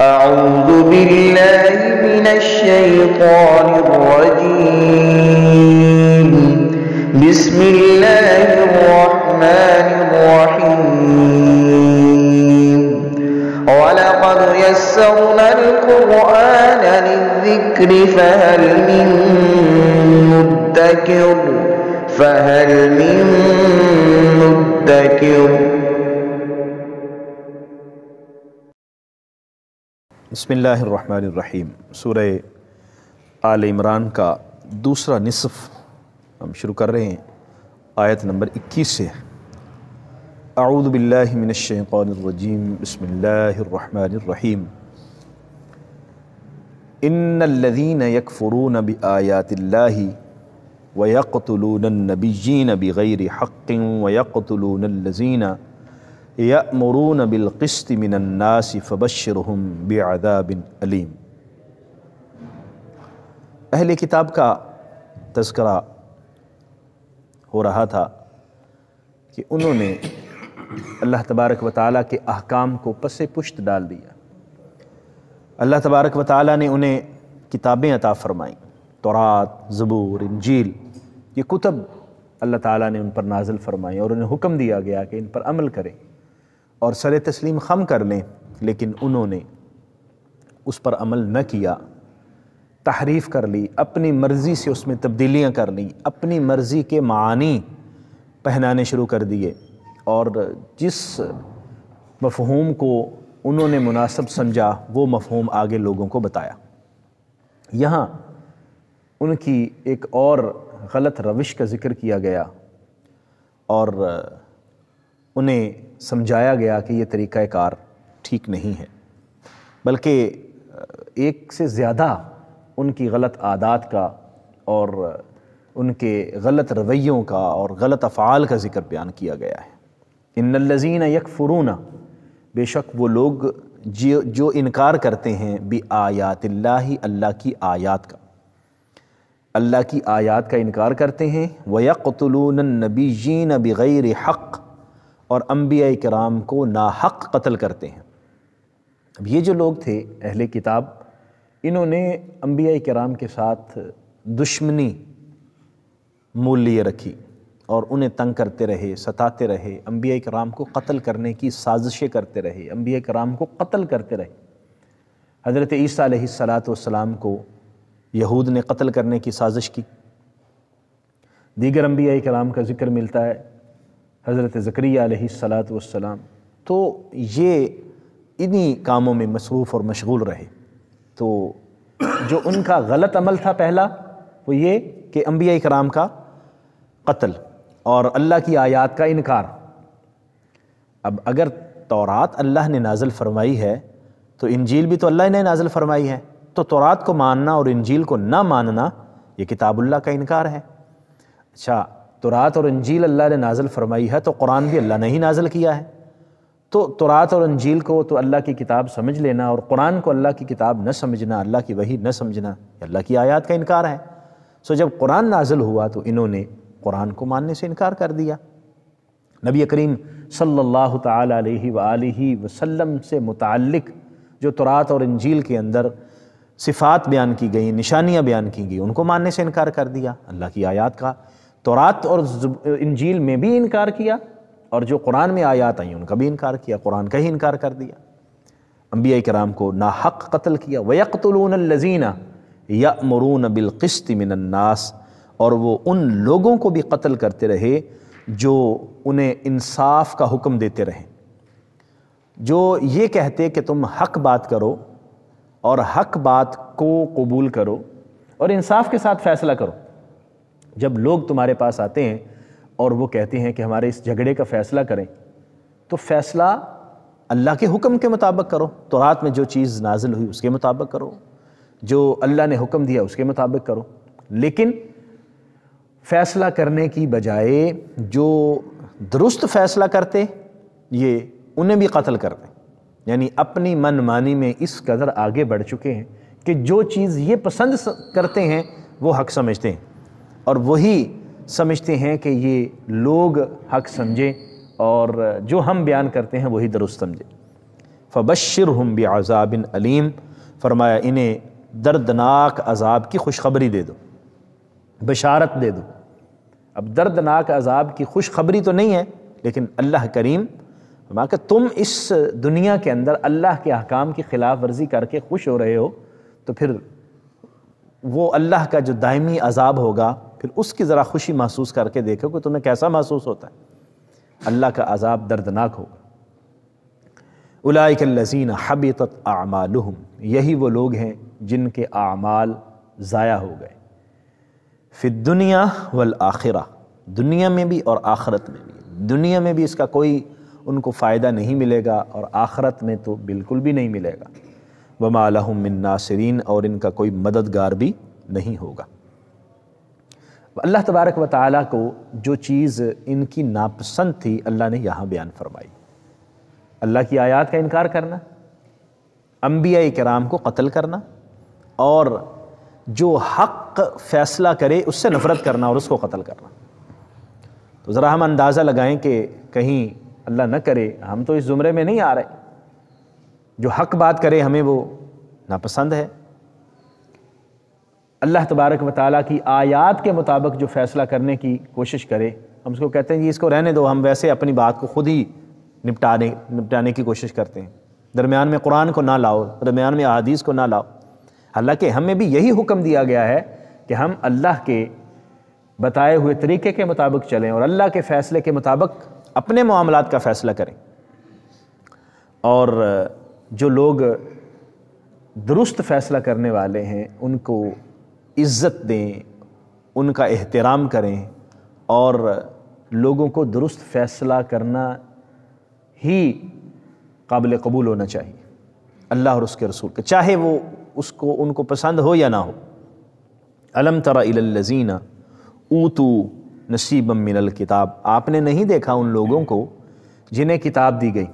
أعوذ بالله من الشيطان الرجيم بسم الله الرحمن الرحيم ولقد يسرنا القرآن للذكر فهل من مدكر فهل من مدكر बसमीम सूर आल इमरान का दूसरा नसफ़ हम शुरू कर रहे हैं आयत नंबर 21 से आऊदबिल्लिमिनशैक़ानरजीम बसमीम इन्नल्लज़ीन यकफ़रून बआयातिल्ला वयक़तलून नबी गैर हक़ वयक़तलून लज़ीना यमरून बिलकस्त मिनन्नासी फ़बशरहम बेदा बिन अलीम अहल किताब का तस्करा हो रहा था कि उन्होंने अल्लाह तबारक व ताली के अहकाम को पस पुश्त डाल दिया अल्लाह तबारक व ताली ने उन्हें किताबें अता फ़रमाईं तौरात ज़बूर इंजील ये कुतब अल्लाह ताला ने उन पर नाजिल फ़रमाई और उन्हें हुक्म दिया गया कि इन पर अमल करें और सर तस्लीम खम कर लें लेकिन उन्होंने उस पर अमल न किया तहरीफ़ कर ली अपनी मर्ज़ी से उसमें तब्दीलियाँ कर ली अपनी मर्ज़ी के मानी पहनाने शुरू कर दिए और जिस मफहूम को उन्होंने मुनासब समझा वो मफहूम आगे लोगों को बताया यहाँ उनकी एक और गलत रविश का ज़िक्र किया गया और उन्हें समझाया गया कि ये तरीक़ाकार ठीक नहीं है बल्कि एक से ज़्यादा उनकी गलत आदात का और उनके गलत रवैयों का और गलत अफ़ाल का ज़िक्र बयान किया गया है इन लजीन यकफ़रून बेशक वो लोग जो जो इनकार करते हैं बे आयात अल्लाह की आयात का अल्लाह की आयात का इनकार करते हैं वयकतलून नबी जीन बग़ैर हक़ और अम्बिया कराम को नाहक कत्ल करते हैं अब ये जो लोग थे अहले किताब इन्होंने अम्बिया कराम के साथ दुश्मनी मोल लिए रखी और उन्हें तंग करते रहे सताते रहे अम्बिया कराम को कत्ल करने की साजिशें करते रहे अम्बिया कराम को कत्ल करते रहे हज़रत ईसी सलात को यहूद ने कत्ल करने की साजिश की दीगर अम्बिया कराम का जिक्र मिलता है हज़रत ज़करी सलाम तो ये इन्हीं कामों में मसरूफ़ और मशगूल रहे तो जो उनका गलत अमल था पहला वो ये कि अम्बिया कराम का कत्ल और अल्लाह की आयात का इनकार अब अगर तौरात अल्लाह ने नाजल फरमाई है तो इंजील भी तो अल्लाह ने नाजल फरमाई है तो तौरात को मानना और इंजील को ना मानना ये किताबुल्ला का इनकार है अच्छा तो रात और अंजील अल्लाह ने नाजल फरमाई है तो कुरान भी अल्लाह ने ही नाजल किया है तो तुरात और अंजील को तो अल्लाह की किताब समझ लेना और कुरान को अल्लाह की किताब न समझना अल्लाह की वही न समझना अल्लाह की आयात का इनकार है सो जब कुरान नाजल हुआ तो इन्होंने कुरान को मानने से इनकार कर दिया नबी करीम सल्लल्लाहु अलैहि अलैहि वसल्लम से मुतक जो तुरात और अंजील के अंदर सिफ़ात बयान की गई निशानियाँ बयान की गई उनको मानने से इनकार कर दिया अल्लाह की आयात का तोरात और इंजील में भी इनकार किया और जो कुरान में आयात आई उनका भी इनकार किया कुरान का ही इनकार कर दिया अम्बिया कराम को ना हक कत्ल किया वयकतलून लजीना या मरून बिलकस्त मिनन्नास और वो उन लोगों को भी कत्ल करते रहे जो उन्हें इंसाफ का हुक्म देते रहे जो ये कहते कि तुम हक बात करो और हक बात को कबूल करो और इंसाफ के साथ फ़ैसला करो जब लोग तुम्हारे पास आते हैं और वो कहते हैं कि हमारे इस झगड़े का फ़ैसला करें तो फ़ैसला अल्लाह के हुक्म के मुताबिक करो तो रात में जो चीज़ नाजिल हुई उसके मुताबिक करो जो अल्लाह ने हुक्म दिया उसके मुताबिक करो लेकिन फ़ैसला करने की बजाय जो दुरुस्त फ़ैसला करते ये उन्हें भी कत्ल कर दें यानी अपनी मनमानी में इस कदर आगे बढ़ चुके हैं कि जो चीज़ ये पसंद करते हैं वो हक समझते हैं और वही समझते हैं कि ये लोग हक समझें और जो हम बयान करते हैं वही दुरुस्त समझें फ़बशर हम अजाबिन अलीम फरमाया इन्हें दर्दनाक अजाब की खुशखबरी दे दो बशारत दे दो अब दर्दनाक अजाब की खुशखबरी तो नहीं है लेकिन अल्लाह करीम फरमा कि तुम इस दुनिया के अंदर अल्लाह के अहकाम की ख़िलाफ़ वर्जी करके खुश हो रहे हो तो फिर वो अल्लाह का जो दायमी अजाब होगा फिर उसकी ज़रा खुशी महसूस करके देखो कि तुम्हें कैसा महसूस होता है अल्लाह का अजाब दर्दनाक होगा उलाकल्लिन हबीत आमाल यही वो लोग हैं जिनके आमाल ज़ाया हो गए फिर दुनिया वल आखिरा दुनिया में भी और आखरत में भी दुनिया में भी इसका कोई उनको फ़ायदा नहीं मिलेगा और आखरत में तो बिल्कुल भी नहीं मिलेगा वमा मिन नासरीन और इनका कोई मददगार भी नहीं होगा अल्लाह तबारक व ताली को जो चीज़ इनकी नापसंद थी अल्लाह ने यहाँ बयान फरमाई अल्लाह की आयात का इनकार करना अम्बिया कराम को कत्ल करना और जो हक फैसला करे उससे नफ़रत करना और उसको कत्ल करना तो ज़रा हम अंदाज़ा लगाएं कि कहीं अल्लाह न करे हम तो इस ज़ुमरे में नहीं आ रहे जो हक बात करे हमें वो नापसंद है अल्लाह तबारक व ताली की आयात के मुताबिक जो फ़ैसला करने की कोशिश करे हम उसको कहते हैं कि इसको रहने दो हम वैसे अपनी बात को खुद ही निपटाने निपटाने की कोशिश करते हैं दरमियान में कुरान को ना लाओ दरमियान में अदीस को ना लाओ हालांकि हमें भी यही हुक्म दिया गया है कि हम अल्लाह के बताए हुए तरीके के मुताबिक चलें और अल्लाह के फ़ैसले के मुताबिक अपने मामला का फ़ैसला करें और जो लोग दुरुस्त फ़ैसला करने वाले हैं उनको इज़्ज़त दें उनका एहतराम करें और लोगों को दुरुस्त फ़ैसला करना ही काबिल कबूल होना चाहिए अल्लाह और उसके रसूल के चाहे वो उसको उनको पसंद हो या ना हो अलम तरा ऊ ऊतू नसीबम मिनल किताब आपने नहीं देखा उन लोगों को जिन्हें किताब दी गई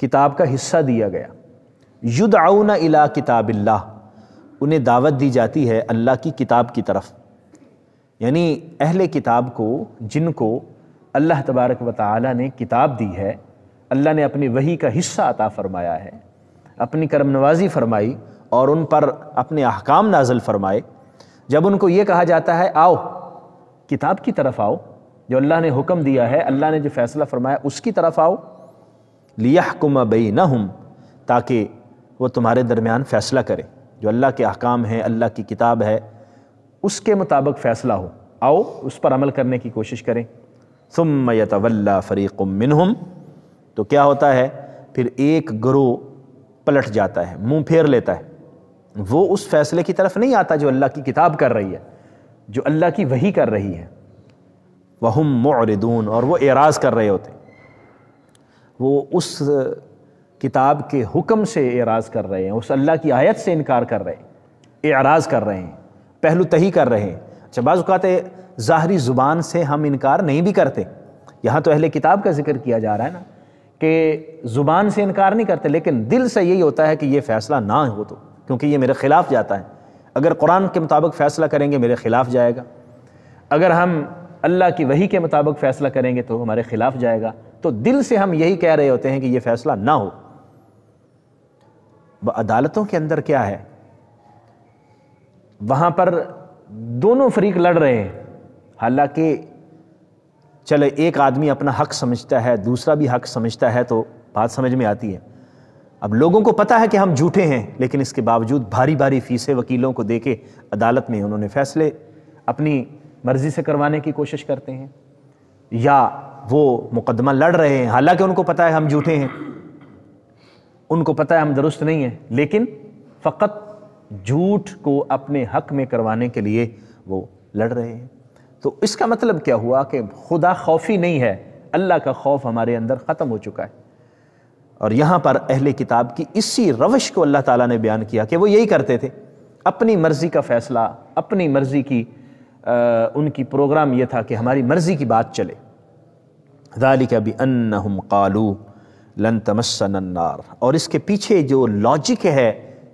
किताब का हिस्सा दिया गया युद्ध आउना इला किताबिल्ला उन्हें दावत दी जाती है अल्लाह की किताब की तरफ यानी अहल किताब को जिनको अल्लाह तबारक व ताली ने किताब दी है अल्लाह ने अपनी वही का हिस्सा अता फ़रमाया है अपनी करम नवाजी फ़रमाई और उन पर अपने अहकाम नाजल फ़रमाए जब उनको ये कहा जाता है आओ किताब की तरफ आओ जो अल्लाह ने हुक्म दिया है अल्लाह ने जो फ़ैसला फ़रमाया उसकी तरफ आओ लिया कुम बई ना हम ताकि वो तुम्हारे दरमियान फ़ैसला करे जो अल्लाह के अहकाम हैं अल्लाह की किताब है उसके मुताबिक फ़ैसला हो आओ उस पर अमल करने की कोशिश करें सुम यतवल्ला फ़रीक़ुमिनहम तो क्या होता है फिर एक ग्रोह पलट जाता है मुंह फेर लेता है वो उस फैसले की तरफ नहीं आता जो अल्लाह की किताब कर रही है जो अल्लाह की वही कर रही है वहम मरदून और वो एराज कर रहे होते वो उस किताब के हुक्म से एराज़ कर रहे हैं उस अल्लाह की आयत से इनकार कर रहे हैं एराज़ कर रहे हैं पहलू तही कर रहे हैं अच्छा बाज़ात ज़ाहरी ज़ुबान से हम इनकार नहीं भी करते यहाँ तो अहले किताब का जिक्र किया जा रहा है ना कि ज़ुबान से इनकार नहीं करते लेकिन दिल से यही होता है कि ये फ़ैसला ना हो तो क्योंकि ये मेरे ख़िलाफ़ जाता है अगर कुरान के मुताबिक फ़ैसला करेंगे मेरे ख़िलाफ़ जाएगा अगर हम अल्लाह की वही के मुताबिक फ़ैसला करेंगे तो हमारे ख़िलाफ़ जाएगा तो दिल से हम यही कह रहे होते हैं कि ये फ़ैसला ना हो अदालतों के अंदर क्या है वहां पर दोनों फरीक लड़ रहे हैं हालांकि चले एक आदमी अपना हक समझता है दूसरा भी हक समझता है तो बात समझ में आती है अब लोगों को पता है कि हम झूठे हैं लेकिन इसके बावजूद भारी भारी फीसें वकीलों को दे के अदालत में उन्होंने फैसले अपनी मर्ज़ी से करवाने की कोशिश करते हैं या वो मुकदमा लड़ रहे हैं हालांकि उनको पता है हम झूठे हैं उनको पता है हम दुरुस्त नहीं हैं लेकिन फ़कत झूठ को अपने हक में करवाने के लिए वो लड़ रहे हैं तो इसका मतलब क्या हुआ कि खुदा खौफी नहीं है अल्लाह का खौफ हमारे अंदर ख़त्म हो चुका है और यहाँ पर अहले किताब की इसी रवश को अल्लाह ताला ने बयान किया कि वो यही करते थे अपनी मर्ज़ी का फ़ैसला अपनी मर्ज़ी की आ, उनकी प्रोग्राम ये था कि हमारी मर्ज़ी की बात चले दालिक अभी हम कालू लन तमसनार और इसके पीछे जो लॉजिक है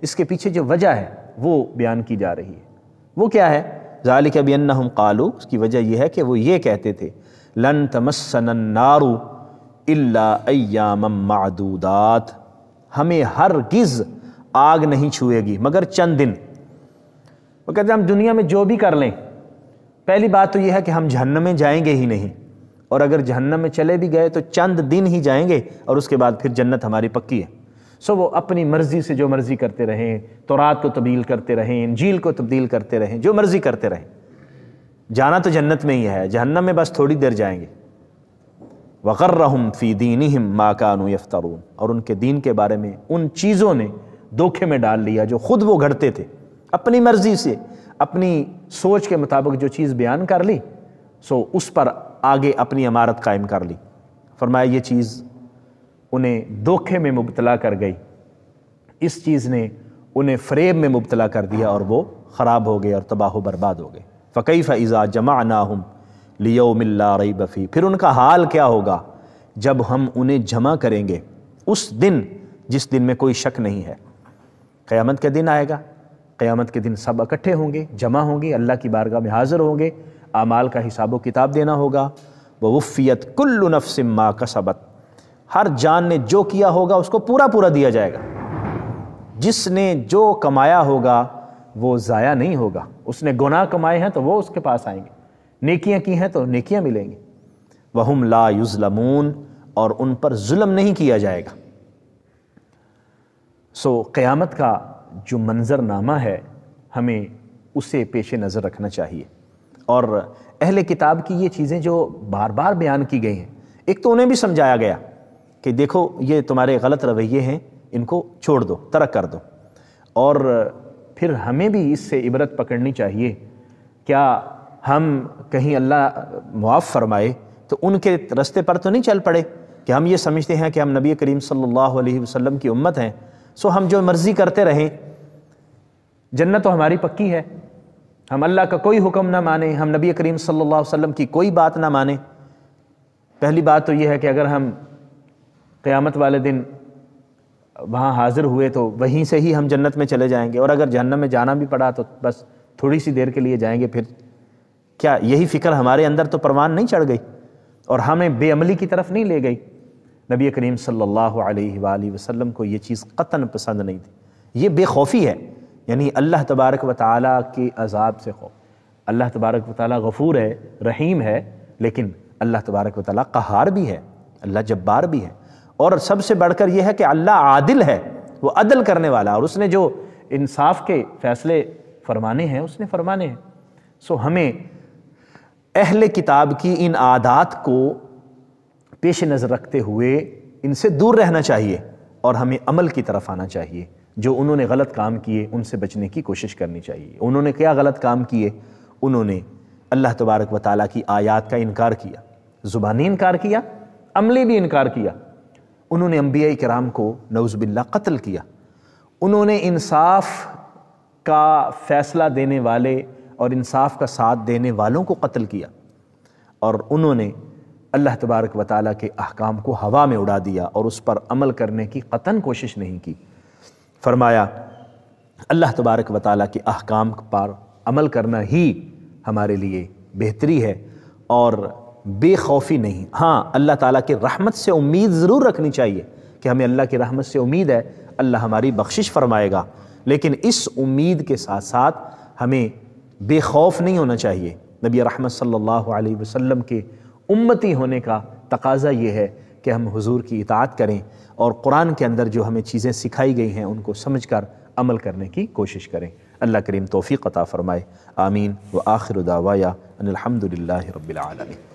इसके पीछे जो वजह है वो बयान की जा रही है वो क्या है ज़ालिक अबियन हम कालू उसकी वजह यह है कि वो ये कहते थे लन तमसनारू अयाम मादूदात हमें हर गिज़ आग नहीं छुएगी मगर चंद दिन वो कहते हैं हम दुनिया में जो भी कर लें पहली बात तो यह है कि हम जहन में जाएंगे ही नहीं और अगर जहन्नम में चले भी गए तो चंद दिन ही जाएंगे और उसके बाद फिर जन्नत हमारी पक्की है सो वो अपनी मर्ज़ी से जो मर्ज़ी करते रहें तो रात को तब्दील करते रहें इंजील को तब्दील करते रहें जो मर्ज़ी करते रहें जाना तो जन्नत में ही है जहन्नम में बस थोड़ी देर जाएंगे वक़र रहम फ़ी दीन हम माकानू यफ्तारून और उनके दीन के बारे में उन चीज़ों ने धोखे में डाल लिया जो खुद वो घड़ते थे अपनी मर्ज़ी से अपनी सोच के मुताबिक जो चीज़ बयान कर ली सो उस पर आगे अपनी इमारत कायम कर ली फरमाया ये चीज़ उन्हें धोखे में मुबतला कर गई इस चीज़ ने उन्हें फ्रेब में मुबतला कर दिया और वो ख़राब हो गए और तबाह बर्बाद हो गए फ़कई फ़ैज़ा जमा ना हम मिल्ला रई बफ़ी फिर उनका हाल क्या होगा जब हम उन्हें जमा करेंगे उस दिन जिस दिन में कोई शक नहीं है क़यामत के दिन आएगा क़यामत के दिन सब इकट्ठे होंगे जमा होंगे अल्लाह की बारगाह में हाज़िर होंगे अमाल का हिसाब किताब देना होगा वफ़ियत कुल्लु नफसम्मा का सबत हर जान ने जो किया होगा उसको पूरा पूरा दिया जाएगा जिसने जो कमाया होगा वो ज़ाया नहीं होगा उसने गुनाह कमाए हैं तो वो उसके पास आएंगे नेकियां की हैं तो नेकियां मिलेंगी वहम ला युजलमून और उन पर जुल्म नहीं किया जाएगा सो क़यामत का जो मंज़रनामा है हमें उसे पेश नज़र रखना चाहिए और अहले किताब की ये चीज़ें जो बार बार बयान की गई हैं एक तो उन्हें भी समझाया गया कि देखो ये तुम्हारे गलत रवैये हैं इनको छोड़ दो तरक कर दो और फिर हमें भी इससे इबरत पकड़नी चाहिए क्या हम कहीं अल्लाह मुआफ़ फरमाए तो उनके रस्ते पर तो नहीं चल पड़े कि हम ये समझते हैं कि हम नबी करीम सल्लल्लाहु अलैहि वसल्लम की उम्मत हैं सो हम जो मर्ज़ी करते रहें जन्नत तो हमारी पक्की है हम अल्लाह का कोई हुक्म ना माने हम नबी करीम सल्लल्लाहु अलैहि वसल्लम की कोई बात ना माने पहली बात तो यह है कि अगर हम क़यामत वाले दिन वहाँ हाज़िर हुए तो वहीं से ही हम जन्नत में चले जाएंगे और अगर जहन्नम में जाना भी पड़ा तो बस थोड़ी सी देर के लिए जाएंगे फिर क्या यही फ़िक्र हमारे अंदर तो परवान नहीं चढ़ गई और हमें बेअमली की तरफ नहीं ले गई नबी करीम सल्लल्लाहु अलैहि वसल्लम को ये चीज़ कतन पसंद नहीं थी ये बेखौफी है यानी अल्लाह तबारक व ताली के अजाब से खौफ अल्लाह तबारक व ताली गफ़ूर है रहीम है लेकिन अल्लाह तबारक व ताली कहार भी है अल्लाह जब्बार भी है और सबसे बढ़कर यह है कि अल्लाह आदिल है वो अदल करने वाला और उसने जो इंसाफ के फ़ैसले फरमाने हैं उसने फरमाने हैं सो हमें अहल किताब की इन आदात को पेश नज़र रखते हुए इनसे दूर रहना चाहिए और हमें अमल की तरफ आना चाहिए जो उन्होंने गलत काम किए उनसे बचने की कोशिश करनी चाहिए उन्होंने क्या गलत काम किए उन्होंने अल्लाह तबारक व ताली की आयात का इनकार किया ज़ुबानी इनकार किया अमली भी इनकार किया उन्होंने अम्बिया कराम को नवज़बिल्ला कत्ल किया उन्होंने इंसाफ का फ़ैसला देने वाले और इंसाफ का साथ देने वालों को कत्ल किया और उन्होंने अल्लाह तबारक व ताली के अहकाम को हवा में उड़ा दिया और उस पर अमल करने की कतन कोशिश नहीं की फरमाया अल्लाह तबारक व ताली के अहकाम पर अमल करना ही हमारे लिए बेहतरी है और बेखौफी नहीं हाँ अल्लाह ताला के रहमत से उम्मीद ज़रूर रखनी चाहिए कि हमें अल्लाह की रहमत से उम्मीद है अल्लाह हमारी बख्शिश फरमाएगा लेकिन इस उम्मीद के साथ साथ हमें बेखौफ नहीं होना चाहिए नबी रहमत सल्लल्लाहु अलैहि वसल्लम के उम्मती होने का तकाजा ये है कि हम हुजूर की इतात करें और कुरान के अंदर जो हमें चीज़ें सिखाई गई हैं उनको समझ कर अमल करने की कोशिश करें अल्लाह करीम तोफ़ी अता फ़रमाए आमीन व आखिर दावाया अनिलहमदिल्ला रबालमी